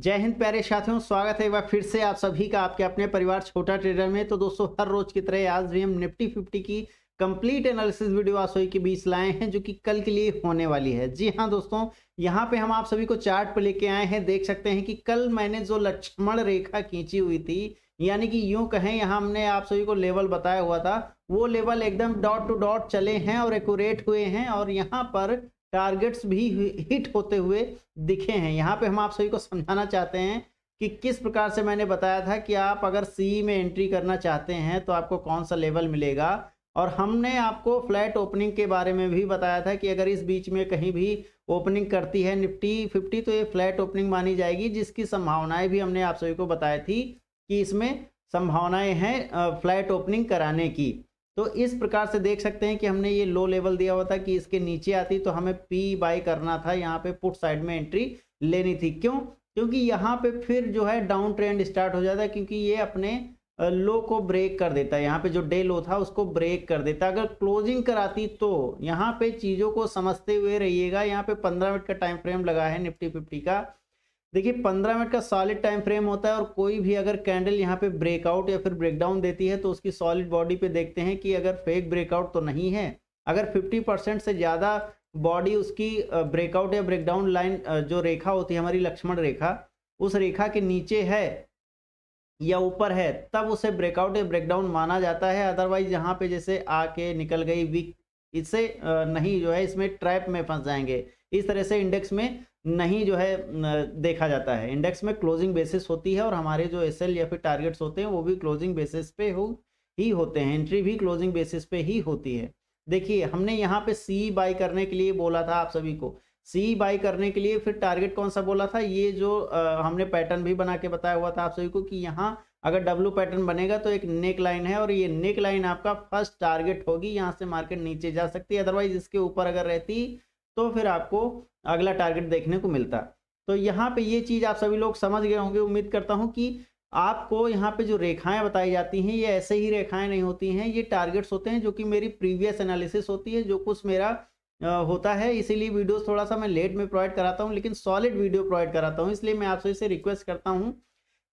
जय हिंद प्यारे साथियों स्वागत है एक बार फिर से आप सभी का आपके अपने परिवार छोटा ट्रेडर में तो दोस्तों हर रोज की तरह आज भी हम निफ्टी फिफ्टी की कंप्लीट एनालिसिस वीडियो आसोई के बीच लाए हैं जो कि कल के लिए होने वाली है जी हाँ दोस्तों यहाँ पे हम आप सभी को चार्ट पर लेके आए हैं देख सकते हैं कि कल मैंने जो लक्ष्मण रेखा खींची हुई थी यानी कि यूं कहें यहाँ हमने आप सभी को लेवल बताया हुआ था वो लेवल एकदम डॉट टू डॉट चले हैं और एकट हुए हैं और यहाँ पर टारगेट्स भी हिट होते हुए दिखे हैं यहाँ पे हम आप सभी को समझाना चाहते हैं कि किस प्रकार से मैंने बताया था कि आप अगर सी में एंट्री करना चाहते हैं तो आपको कौन सा लेवल मिलेगा और हमने आपको फ्लैट ओपनिंग के बारे में भी बताया था कि अगर इस बीच में कहीं भी ओपनिंग करती है निफ्टी फिफ्टी तो ये फ्लैट ओपनिंग मानी जाएगी जिसकी संभावनाएं भी हमने आप सभी को बताई थी कि इसमें संभावनाएं हैं फ्लैट ओपनिंग कराने की तो इस प्रकार से देख सकते हैं कि हमने ये लो लेवल दिया हुआ था कि इसके नीचे आती तो हमें पी बाय करना था यहाँ पे पुट साइड में एंट्री लेनी थी क्यों क्योंकि यहाँ पे फिर जो है डाउन ट्रेंड स्टार्ट हो जाता है क्योंकि ये अपने लो को ब्रेक कर देता है यहाँ पे जो डे लो था उसको ब्रेक कर देता अगर क्लोजिंग कराती तो यहाँ पे चीज़ों को समझते हुए रहिएगा यहाँ पे पंद्रह मिनट का टाइम फ्रेम लगा है निफ्टी फिफ्टी का देखिए पंद्रह मिनट का सॉलिड टाइम फ्रेम होता है और कोई भी अगर कैंडल यहाँ पे ब्रेकआउट या फिर ब्रेकडाउन देती है तो उसकी सॉलिड बॉडी पे देखते हैं कि अगर फेक ब्रेकआउट तो नहीं है अगर फिफ्टी परसेंट से ज़्यादा बॉडी उसकी ब्रेकआउट या ब्रेकडाउन लाइन जो रेखा होती है हमारी लक्ष्मण रेखा उस रेखा के नीचे है या ऊपर है तब उसे ब्रेकआउट या ब्रेकडाउन माना जाता है अदरवाइज यहाँ पर जैसे आके निकल गई वीक इससे नहीं जो है इसमें ट्रैप में फंस जाएंगे इस तरह से इंडेक्स में नहीं जो है देखा जाता है इंडेक्स में क्लोजिंग बेसिस होती है और हमारे जो एस या फिर टारगेट्स होते हैं वो भी क्लोजिंग बेसिस पे हो ही होते हैं एंट्री भी क्लोजिंग बेसिस पे ही होती है देखिए हमने यहाँ पे सी बाई करने के लिए बोला था आप सभी को सी बाई करने के लिए फिर टारगेट कौन सा बोला था ये जो आ, हमने पैटर्न भी बना के बताया हुआ था आप सभी को कि यहाँ अगर डब्ल्यू पैटर्न बनेगा तो एक नेक लाइन है और ये नेक लाइन आपका फर्स्ट टारगेट होगी यहाँ से मार्केट नीचे जा सकती है अदरवाइज इसके ऊपर अगर रहती तो फिर आपको अगला टारगेट देखने को मिलता तो यहाँ पे ये चीज़ आप सभी लोग समझ गए होंगे उम्मीद करता हूँ कि आपको यहाँ पे जो रेखाएं बताई जाती हैं ये ऐसे ही रेखाएं नहीं होती हैं ये टारगेट्स होते हैं जो कि मेरी प्रीवियस एनालिसिस होती है जो कुछ मेरा होता है इसीलिए वीडियोस थोड़ा सा मैं लेट में प्रोवाइड कराता हूँ लेकिन सॉलिड वीडियो प्रोवाइड कराता हूँ इसलिए मैं आपसे इसे रिक्वेस्ट करता हूँ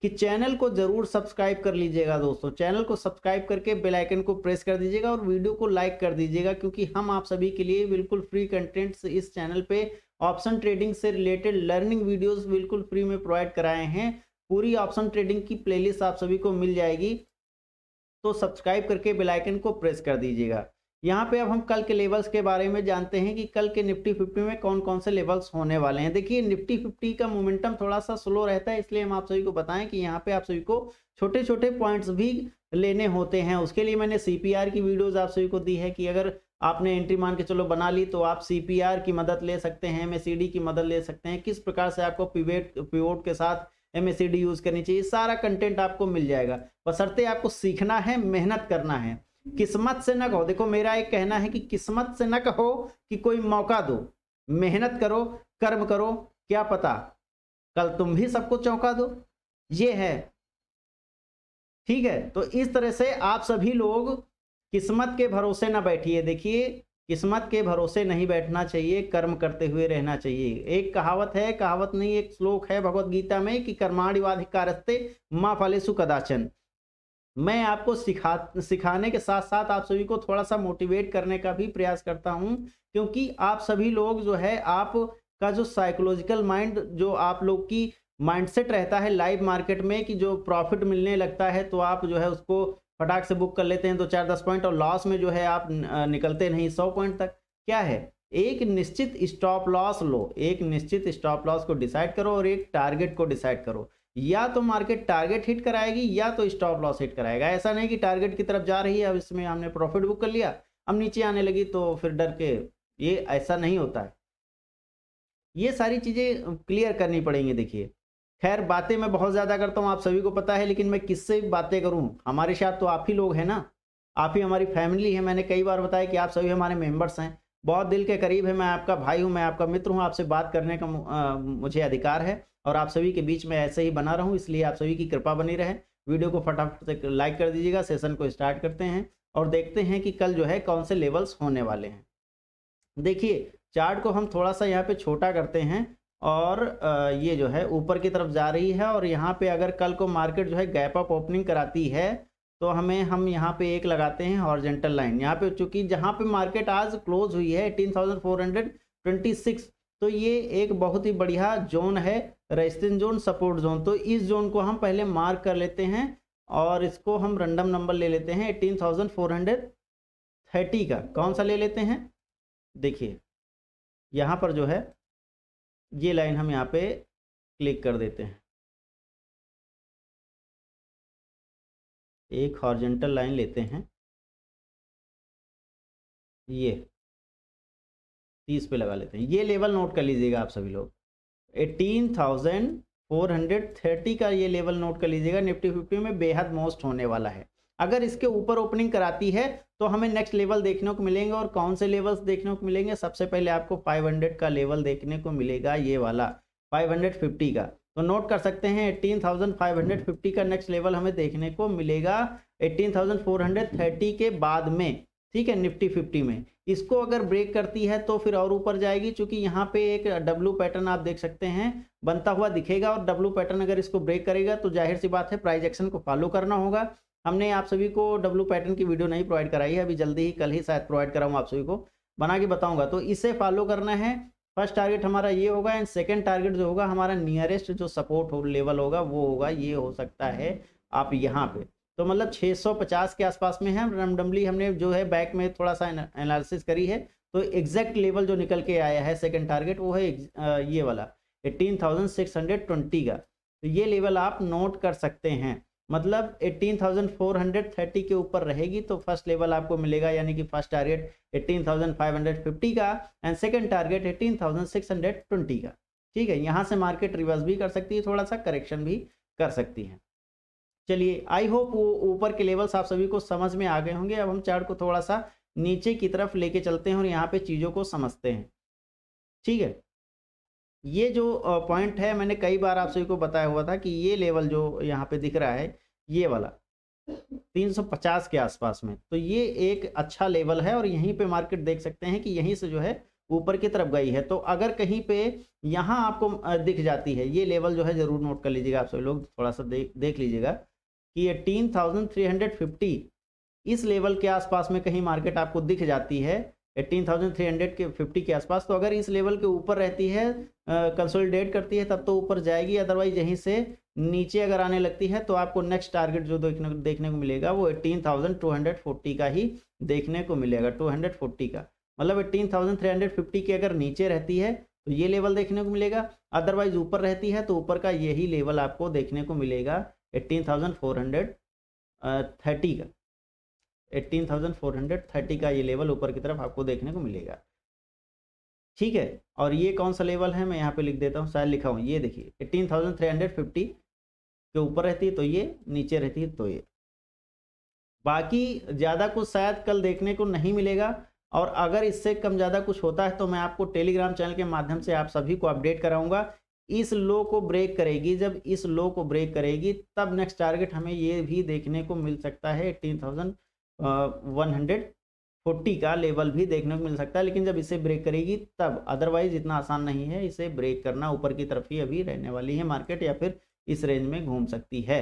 कि चैनल को जरूर सब्सक्राइब कर लीजिएगा दोस्तों चैनल को सब्सक्राइब करके बेल आइकन को प्रेस कर दीजिएगा और वीडियो को लाइक कर दीजिएगा क्योंकि हम आप सभी के लिए बिल्कुल फ्री कंटेंट्स इस चैनल पे ऑप्शन ट्रेडिंग से रिलेटेड लर्निंग वीडियोस बिल्कुल फ्री में प्रोवाइड कराए हैं पूरी ऑप्शन ट्रेडिंग की प्लेलिस्ट आप सभी को मिल जाएगी तो सब्सक्राइब करके बेलाइकन को प्रेस कर दीजिएगा यहाँ पे अब हम कल के लेवल्स के बारे में जानते हैं कि कल के निफ्टी फिफ्टी में कौन कौन से लेवल्स होने वाले हैं देखिए निफ्टी फिफ्टी का मोमेंटम थोड़ा सा स्लो रहता है इसलिए हम आप सभी को बताएं कि यहाँ पे आप सभी को छोटे छोटे पॉइंट्स भी लेने होते हैं उसके लिए मैंने सी की वीडियोज आप सभी को दी है कि अगर आपने एंट्री मान के चलो बना ली तो आप सी की मदद ले सकते हैं एम की मदद ले सकते हैं किस प्रकार से आपको पीवेट पीवोट के साथ एम यूज़ करनी चाहिए सारा कंटेंट आपको मिल जाएगा बसरते आपको सीखना है मेहनत करना है किस्मत से न कहो देखो मेरा एक कहना है कि किस्मत से न कहो कि कोई मौका दो मेहनत करो कर्म करो क्या पता कल तुम भी सबको चौंका दो ये है ठीक है तो इस तरह से आप सभी लोग किस्मत के भरोसे ना बैठिए देखिए किस्मत के भरोसे नहीं बैठना चाहिए कर्म करते हुए रहना चाहिए एक कहावत है कहावत नहीं एक श्लोक है भगवत गीता में कि कर्माणिवाधिकारस्ते माँ फलेसु कदाचन मैं आपको सिखा सिखाने के साथ साथ आप सभी को थोड़ा सा मोटिवेट करने का भी प्रयास करता हूं क्योंकि आप सभी लोग जो है आप का जो साइकोलॉजिकल माइंड जो आप लोग की माइंडसेट रहता है लाइव मार्केट में कि जो प्रॉफिट मिलने लगता है तो आप जो है उसको फटाक से बुक कर लेते हैं दो तो चार दस पॉइंट और लॉस में जो है आप निकलते नहीं सौ पॉइंट तक क्या है एक निश्चित स्टॉप लॉस लो एक निश्चित स्टॉप लॉस को डिसाइड करो और एक टारगेट को डिसाइड करो या तो मार्केट टारगेट हिट कराएगी या तो स्टॉप लॉस हिट कराएगा ऐसा नहीं कि टारगेट की तरफ जा रही है अब इसमें हमने प्रॉफिट बुक कर लिया अब नीचे आने लगी तो फिर डर के ये ऐसा नहीं होता है ये सारी चीज़ें क्लियर करनी पड़ेंगी देखिए खैर बातें मैं बहुत ज़्यादा करता हूँ आप सभी को पता है लेकिन मैं किससे बातें करूँ हमारे साथ तो आप ही लोग हैं ना आप ही हमारी फैमिली है मैंने कई बार बताया कि आप सभी हमारे मेम्बर्स हैं बहुत दिल के करीब है मैं आपका भाई हूँ मैं आपका मित्र हूँ आपसे बात करने का मुझे अधिकार है और आप सभी के बीच में ऐसे ही बना रहूँ इसलिए आप सभी की कृपा बनी रहे वीडियो को फटाफट से लाइक कर दीजिएगा सेशन को स्टार्ट करते हैं और देखते हैं कि कल जो है कौन से लेवल्स होने वाले हैं देखिए चार्ट को हम थोड़ा सा यहाँ पे छोटा करते हैं और ये जो है ऊपर की तरफ जा रही है और यहाँ पे अगर कल को मार्केट जो है गैप अप ओपनिंग कराती है तो हमें हम यहाँ पे एक लगाते हैं हॉर्जेंटल लाइन यहाँ पे चूंकि जहाँ पे मार्केट आज क्लोज हुई है eighteen thousand four hundred twenty six तो ये एक बहुत ही बढ़िया जोन है रेजिस्टेंस जोन सपोर्ट जोन तो इस जोन को हम पहले मार्क कर लेते हैं और इसको हम रैंडम नंबर ले लेते हैं eighteen thousand four hundred thirty का कौन सा ले लेते हैं देखिए यहाँ पर जो है ये लाइन हम यहाँ पे क्लिक कर देते हैं एक हॉर्जेंटल लाइन लेते हैं ये तीस पे लगा लेते हैं ये लेवल नोट कर लीजिएगा आप सभी लोग eighteen thousand four hundred thirty का ये लेवल नोट कर लीजिएगा निफ्टी फिफ्टी में बेहद मोस्ट होने वाला है अगर इसके ऊपर ओपनिंग कराती है तो हमें नेक्स्ट लेवल देखने को मिलेंगे और कौन से लेवल्स देखने को मिलेंगे सबसे पहले आपको 500 का लेवल देखने को मिलेगा ये वाला 550 का तो नोट कर सकते हैं 18,550 का नेक्स्ट लेवल हमें देखने को मिलेगा 18,430 के बाद में ठीक है निफ्टी 50 में इसको अगर ब्रेक करती है तो फिर और ऊपर जाएगी क्योंकि यहाँ पे एक डब्लू पैटर्न आप देख सकते हैं बनता हुआ दिखेगा और डब्लू पैटर्न अगर इसको ब्रेक करेगा तो जाहिर सी बात है प्राइज एक्शन को फॉलो करना होगा हमने आप सभी को डब्लू पैटर्न की वीडियो नहीं प्रोवाइड कराई है अभी जल्दी ही कल ही शायद प्रोवाइड कराऊँगा आप सभी को बना के बताऊँगा तो इसे फॉलो करना है फर्स्ट टारगेट हमारा ये होगा एंड सेकेंड टारगेट जो होगा हमारा नियरेस्ट जो सपोर्ट हो लेवल होगा वो होगा ये हो सकता है आप यहाँ पे तो मतलब 650 के आसपास में है रैंडमली हमने जो है बैक में थोड़ा सा एनालिसिस करी है तो एग्जैक्ट लेवल जो निकल के आया है सेकेंड टारगेट वो है ये वाला एट्टीन का तो ये लेवल आप नोट कर सकते हैं मतलब 18,430 के ऊपर रहेगी तो फर्स्ट लेवल आपको मिलेगा यानी कि फर्स्ट टारगेट 18,550 का एंड सेकंड टारगेट 18,620 का ठीक है यहाँ से मार्केट रिवर्स भी कर सकती है थोड़ा सा करेक्शन भी कर सकती है चलिए आई होप वो ऊपर के लेवल्स आप सभी को समझ में आ गए होंगे अब हम चार्ट को थोड़ा सा नीचे की तरफ लेके चलते हैं और यहाँ पे चीज़ों को समझते हैं ठीक है ये जो पॉइंट है मैंने कई बार आप सभी को बताया हुआ था कि ये लेवल जो यहाँ पे दिख रहा है ये वाला 350 के आसपास में तो ये एक अच्छा लेवल है और यहीं पे मार्केट देख सकते हैं कि यहीं से जो है ऊपर की तरफ गई है तो अगर कहीं पे यहाँ आपको दिख जाती है ये लेवल जो है जरूर नोट कर लीजिएगा आप सभी लोग थोड़ा सा देख देख लीजिएगा कि ये teen thousand three hundred fifty इस लेवल के आसपास में कहीं मार्केट आपको दिख जाती है एट्टीन थाउजेंड थ्री हंड्रेड के फिफ्टी के आसपास तो अगर इस लेवल के ऊपर रहती है कंसोलिडेट करती है तब तो ऊपर जाएगी अदरवाइज यहीं से नीचे अगर आने लगती है तो आपको नेक्स्ट टारगेट जो देखने देखने को मिलेगा वो eighteen thousand two hundred forty का ही देखने को मिलेगा टू हंड्रेड फोर्टी का मतलब eighteen thousand three hundred fifty के अगर नीचे रहती है तो ये लेवल देखने को मिलेगा अदरवाइज ऊपर रहती है तो ऊपर का यही लेवल आपको देखने को मिलेगा eighteen thousand four hundred thirty का eighteen thousand four hundred thirty का ये लेवल ऊपर की तरफ आपको देखने को मिलेगा ठीक है और ये कौन सा लेवल है मैं यहाँ पे लिख देता हूँ शायद लिखा हूँ ये देखिए eighteen thousand three hundred fifty के ऊपर रहती है तो ये नीचे रहती है तो ये बाकी ज़्यादा कुछ शायद कल देखने को नहीं मिलेगा और अगर इससे कम ज़्यादा कुछ होता है तो मैं आपको टेलीग्राम चैनल के माध्यम से आप सभी को अपडेट कराऊंगा इस लो को ब्रेक करेगी जब इस लो को ब्रेक करेगी तब नेक्स्ट टारगेट हमें ये भी देखने को मिल सकता है eighteen thousand one hundred forty का लेवल भी देखने को मिल सकता है लेकिन जब इसे ब्रेक करेगी तब अदरवाइज इतना आसान नहीं है इसे ब्रेक करना ऊपर की तरफ ही अभी रहने वाली है मार्केट या फिर इस रेंज में घूम सकती है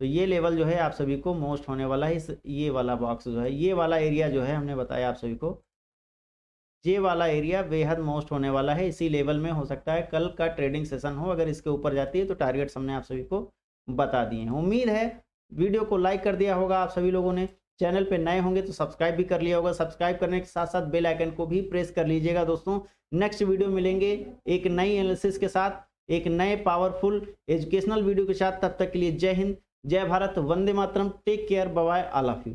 तो ये लेवल जो है आप सभी को मोस्ट होने वाला है इस ये वाला बॉक्स जो है ये वाला एरिया जो है हमने बताया आप सभी को ये वाला एरिया बेहद मोस्ट होने वाला है इसी लेवल में हो सकता है कल का ट्रेडिंग सेशन हो अगर इसके ऊपर जाती है तो टारगेट्स हमने आप सभी को बता दिए हैं उम्मीद है वीडियो को लाइक कर दिया होगा आप सभी लोगों ने चैनल पर नए होंगे तो सब्सक्राइब भी कर लिया होगा सब्सक्राइब करने के साथ साथ बेलाइकन को भी प्रेस कर लीजिएगा दोस्तों नेक्स्ट वीडियो मिलेंगे एक नई एनालिसिस के साथ एक नए पावरफुल एजुकेशनल वीडियो के साथ तब तक के लिए जय हिंद जय भारत वंदे मातरम take care bye all you